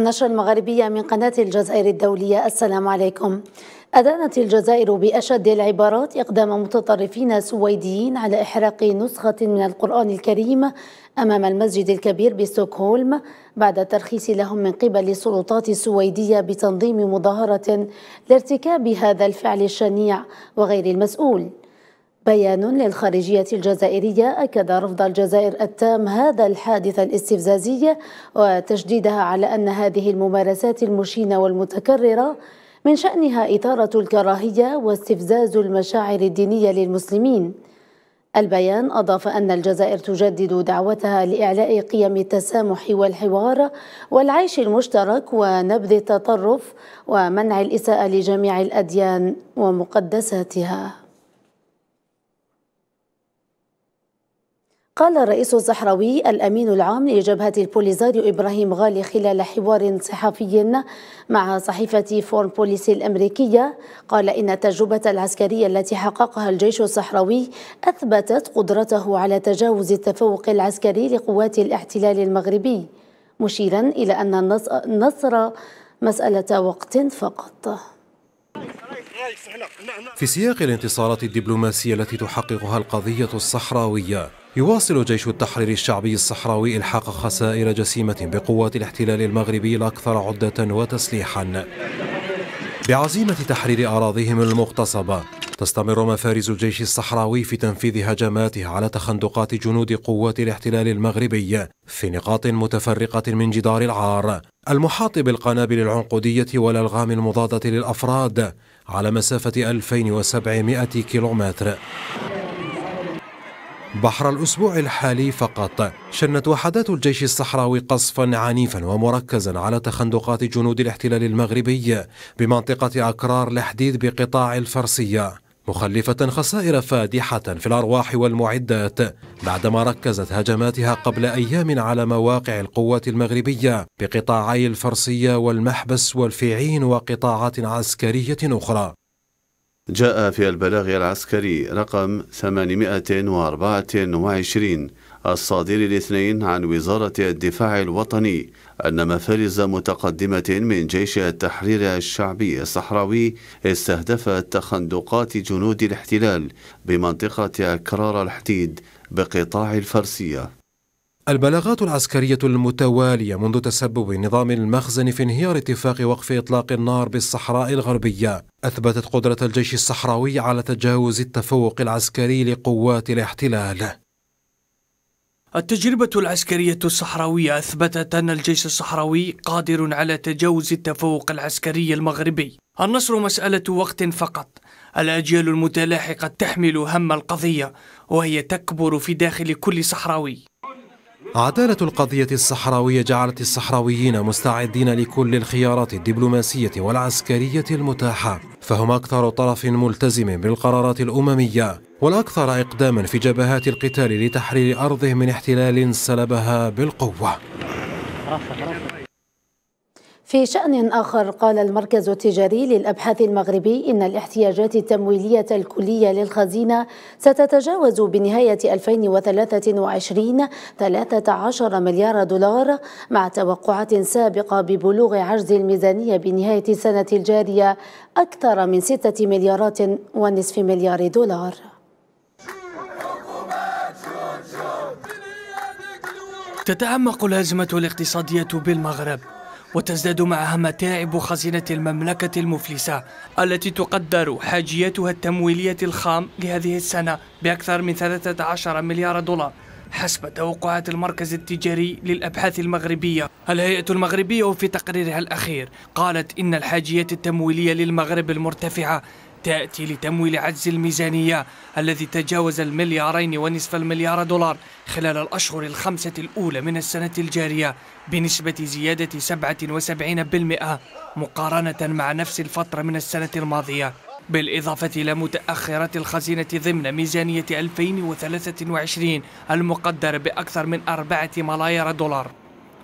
النشرة المغربية من قناة الجزائر الدولية السلام عليكم أدانت الجزائر بأشد العبارات إقدام متطرفين سويديين على إحراق نسخة من القرآن الكريم أمام المسجد الكبير بستوكهولم بعد الترخيص لهم من قبل السلطات السويدية بتنظيم مظاهرة لارتكاب هذا الفعل الشنيع وغير المسؤول بيان للخارجية الجزائرية أكد رفض الجزائر التام هذا الحادث الاستفزازي وتشديدها على أن هذه الممارسات المشينة والمتكررة من شأنها إثارة الكراهية واستفزاز المشاعر الدينية للمسلمين البيان أضاف أن الجزائر تجدد دعوتها لإعلاء قيم التسامح والحوار والعيش المشترك ونبذ التطرف ومنع الإساءة لجميع الأديان ومقدساتها قال الرئيس الزحراوي الأمين العام لجبهة البوليزاريو إبراهيم غالي خلال حوار صحفي مع صحيفة فورن بوليسي الأمريكية قال إن التجربة العسكرية التي حققها الجيش الصحراوي أثبتت قدرته على تجاوز التفوق العسكري لقوات الاحتلال المغربي مشيرا إلى أن النصر مسألة وقت فقط في سياق الانتصارات الدبلوماسية التي تحققها القضية الصحراوية يواصل جيش التحرير الشعبي الصحراوي إلحاق خسائر جسيمة بقوات الاحتلال المغربي الأكثر عدة وتسليحا بعزيمة تحرير أراضيهم المغتصبة تستمر مفارز الجيش الصحراوي في تنفيذ هجماته على تخندقات جنود قوات الاحتلال المغربي في نقاط متفرقة من جدار العار المحاط بالقنابل العنقودية والألغام المضادة للأفراد على مسافة 2700 كيلومتر بحر الأسبوع الحالي فقط شنت وحدات الجيش الصحراوي قصفا عنيفا ومركزا على تخندقات جنود الاحتلال المغربي بمنطقة أكرار لحديد بقطاع الفرسية مخلفة خسائر فادحة في الأرواح والمعدات بعدما ركزت هجماتها قبل أيام على مواقع القوات المغربية بقطاعي الفرسية والمحبس والفيعين وقطاعات عسكرية أخرى جاء في البلاغ العسكري رقم 824 الصادر الاثنين عن وزارة الدفاع الوطني أن مفارز متقدمة من جيش التحرير الشعبي الصحراوي استهدفت تخندقات جنود الاحتلال بمنطقة أكرار الحديد بقطاع الفرسية البلاغات العسكرية المتوالية منذ تسبب نظام المخزن في انهيار اتفاق وقف إطلاق النار بالصحراء الغربية أثبتت قدرة الجيش الصحراوي على تجاوز التفوق العسكري لقوات الاحتلال التجربة العسكرية الصحراوية أثبتت أن الجيش الصحراوي قادر على تجاوز التفوق العسكري المغربي النصر مسألة وقت فقط الأجيال المتلاحقة تحمل هم القضية وهي تكبر في داخل كل صحراوي عدالة القضية الصحراوية جعلت الصحراويين مستعدين لكل الخيارات الدبلوماسية والعسكرية المتاحة فهم أكثر طرف ملتزم بالقرارات الأممية والأكثر إقداما في جبهات القتال لتحرير أرضه من احتلال سلبها بالقوة في شأن آخر قال المركز التجاري للأبحاث المغربي إن الاحتياجات التمويلية الكلية للخزينة ستتجاوز بنهاية 2023 13 مليار دولار مع توقعات سابقة ببلوغ عجز الميزانية بنهاية السنة الجارية أكثر من 6 مليارات ونصف مليار دولار تتعمق الأزمة الاقتصادية بالمغرب وتزداد معها متاعب خزينة المملكة المفلسة التي تقدر حاجيتها التمويلية الخام لهذه السنة بأكثر من 13 مليار دولار حسب توقعات المركز التجاري للأبحاث المغربية الهيئة المغربية في تقريرها الأخير قالت إن الحاجيات التمويلية للمغرب المرتفعة تأتي لتمويل عجز الميزانية الذي تجاوز المليارين ونصف المليار دولار خلال الأشهر الخمسة الأولى من السنة الجارية بنسبة زيادة 77% مقارنة مع نفس الفترة من السنة الماضية بالإضافة إلى متأخرات الخزينة ضمن ميزانية 2023 المقدرة بأكثر من أربعة ملايير دولار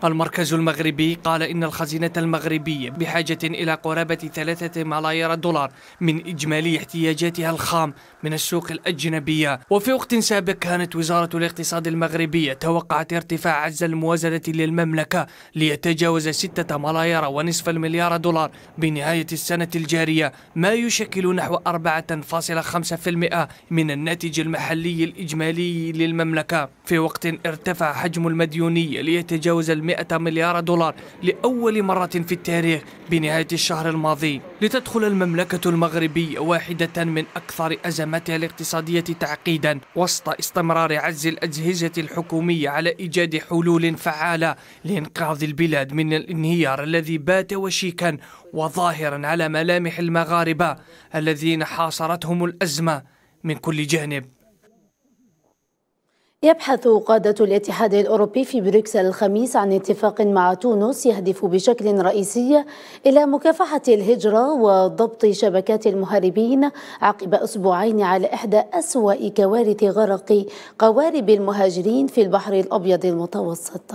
المركز المغربي قال إن الخزينة المغربية بحاجة إلى قرابة ثلاثة ملايير دولار من إجمالي احتياجاتها الخام من السوق الأجنبية وفي وقت سابق كانت وزارة الاقتصاد المغربية توقعت ارتفاع عجز الموازنة للمملكة ليتجاوز ستة ملايير ونصف المليار دولار بنهاية السنة الجارية ما يشكل نحو 4.5% من الناتج المحلي الإجمالي للمملكة في وقت ارتفع حجم المديونية ليتجاوز 100 مليار دولار لأول مرة في التاريخ بنهاية الشهر الماضي لتدخل المملكة المغربية واحدة من أكثر أزماتها الاقتصادية تعقيدا وسط استمرار عجز الأجهزة الحكومية على إيجاد حلول فعالة لإنقاذ البلاد من الانهيار الذي بات وشيكا وظاهرا على ملامح المغاربة الذين حاصرتهم الأزمة من كل جانب يبحث قادة الاتحاد الأوروبي في بروكسل الخميس عن اتفاق مع تونس يهدف بشكل رئيسي إلى مكافحة الهجرة وضبط شبكات المهربين عقب أسبوعين على إحدى أسوأ كوارث غرق قوارب المهاجرين في البحر الأبيض المتوسط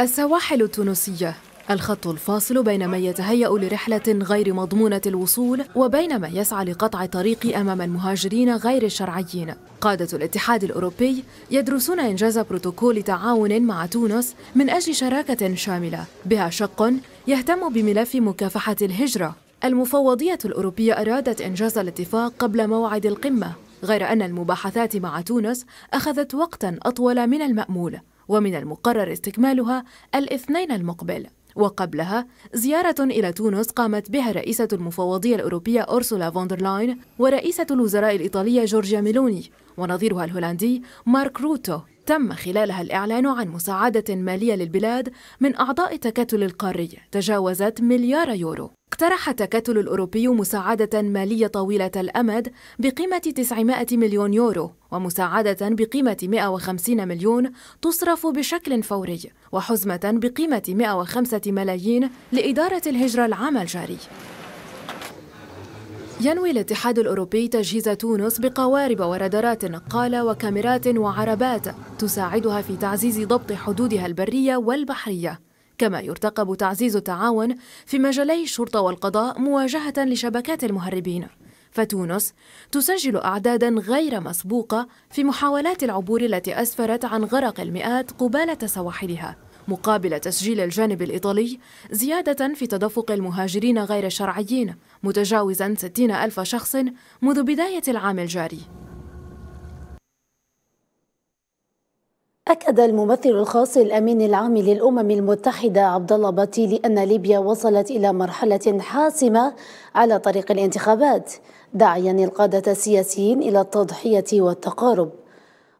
السواحل التونسية الخط الفاصل بين من يتهيأ لرحلة غير مضمونة الوصول وبين من يسعى لقطع طريق أمام المهاجرين غير الشرعيين قادة الاتحاد الأوروبي يدرسون إنجاز بروتوكول تعاون مع تونس من أجل شراكة شاملة بها شق يهتم بملف مكافحة الهجرة المفوضية الأوروبية أرادت إنجاز الاتفاق قبل موعد القمة غير أن المباحثات مع تونس أخذت وقتاً أطول من المأمول ومن المقرر استكمالها الاثنين المقبل وقبلها زيارة إلى تونس قامت بها رئيسة المفوضية الأوروبية أورسولا فوندرلاين ورئيسة الوزراء الإيطالية جورجيا ميلوني ونظيرها الهولندي مارك روتو تم خلالها الإعلان عن مساعدة مالية للبلاد من أعضاء التكتل القاري تجاوزت مليار يورو اقترح التكتل الأوروبي مساعدة مالية طويلة الأمد بقيمة 900 مليون يورو ومساعدة بقيمة 150 مليون تصرف بشكل فوري وحزمة بقيمة 105 ملايين لإدارة الهجرة العام الجاري ينوي الاتحاد الأوروبي تجهيز تونس بقوارب ورادارات نقالة وكاميرات وعربات تساعدها في تعزيز ضبط حدودها البرية والبحرية كما يرتقب تعزيز التعاون في مجالي الشرطة والقضاء مواجهة لشبكات المهربين فتونس تسجل أعدادا غير مسبوقة في محاولات العبور التي أسفرت عن غرق المئات قبالة سواحلها مقابل تسجيل الجانب الإيطالي زيادة في تدفق المهاجرين غير الشرعيين متجاوزا 60 ألف شخص منذ بداية العام الجاري أكد الممثل الخاص الأمين العام للأمم المتحدة عبد الله باتيلي أن ليبيا وصلت إلى مرحلة حاسمة على طريق الانتخابات داعيا القادة السياسيين إلى التضحية والتقارب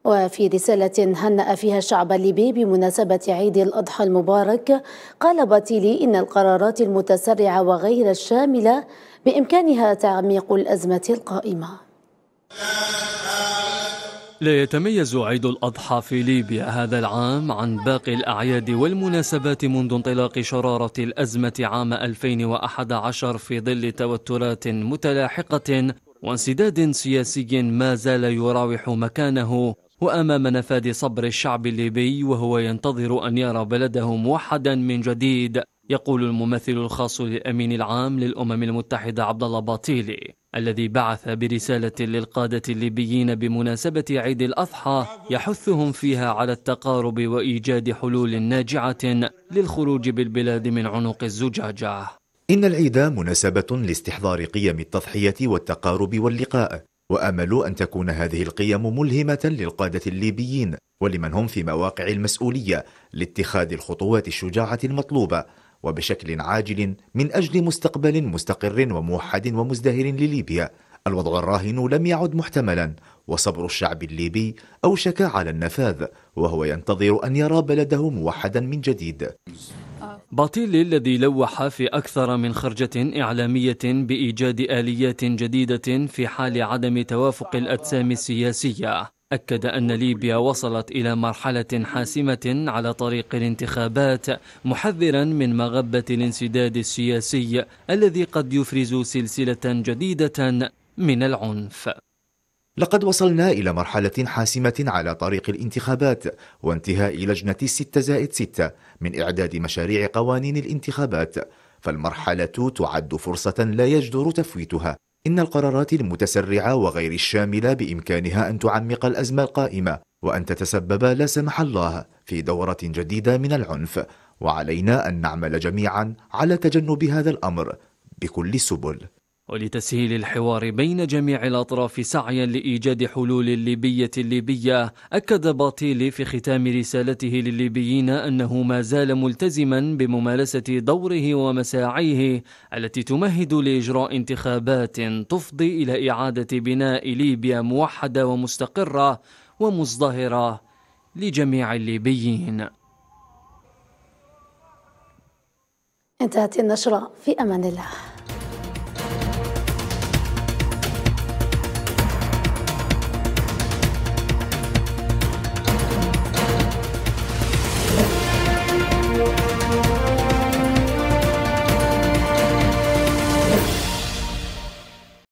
وفي رسالة هنأ فيها الشعب الليبي بمناسبة عيد الأضحى المبارك قال باتيلي إن القرارات المتسرعة وغير الشاملة بإمكانها تعميق الأزمة القائمة لا يتميز عيد الأضحى في ليبيا هذا العام عن باقي الأعياد والمناسبات منذ انطلاق شرارة الأزمة عام 2011 في ظل توترات متلاحقة وانسداد سياسي ما زال يراوح مكانه وأمام نفاذ صبر الشعب الليبي وهو ينتظر أن يرى بلده موحدا من جديد يقول الممثل الخاص للأمين العام للأمم المتحدة عبد الله باطيلي الذي بعث برسالة للقادة الليبيين بمناسبة عيد الأضحى يحثهم فيها على التقارب وإيجاد حلول ناجعة للخروج بالبلاد من عنق الزجاجة إن العيد مناسبة لاستحضار قيم التضحية والتقارب واللقاء وامل ان تكون هذه القيم ملهمه للقاده الليبيين ولمن هم في مواقع المسؤوليه لاتخاذ الخطوات الشجاعه المطلوبه وبشكل عاجل من اجل مستقبل مستقر وموحد ومزدهر لليبيا الوضع الراهن لم يعد محتملا وصبر الشعب الليبي اوشك على النفاذ وهو ينتظر ان يرى بلده موحدا من جديد باطيلي الذي لوح في أكثر من خرجة إعلامية بإيجاد آليات جديدة في حال عدم توافق الأجسام السياسية أكد أن ليبيا وصلت إلى مرحلة حاسمة على طريق الانتخابات محذرا من مغبة الانسداد السياسي الذي قد يفرز سلسلة جديدة من العنف لقد وصلنا إلى مرحلة حاسمة على طريق الانتخابات وانتهاء لجنة الستة زائد ستة من إعداد مشاريع قوانين الانتخابات فالمرحلة تعد فرصة لا يجدر تفويتها إن القرارات المتسرعة وغير الشاملة بإمكانها أن تعمق الأزمة القائمة وأن تتسبب لا سمح الله في دورة جديدة من العنف وعلينا أن نعمل جميعا على تجنب هذا الأمر بكل السبل ولتسهيل الحوار بين جميع الأطراف سعيا لإيجاد حلول ليبية ليبية أكد باطيلي في ختام رسالته للليبيين أنه ما زال ملتزما بممارسة دوره ومساعيه التي تمهد لإجراء انتخابات تفضي إلى إعادة بناء ليبيا موحدة ومستقرة ومزدهرة لجميع الليبيين انتهت النشرة في أمان الله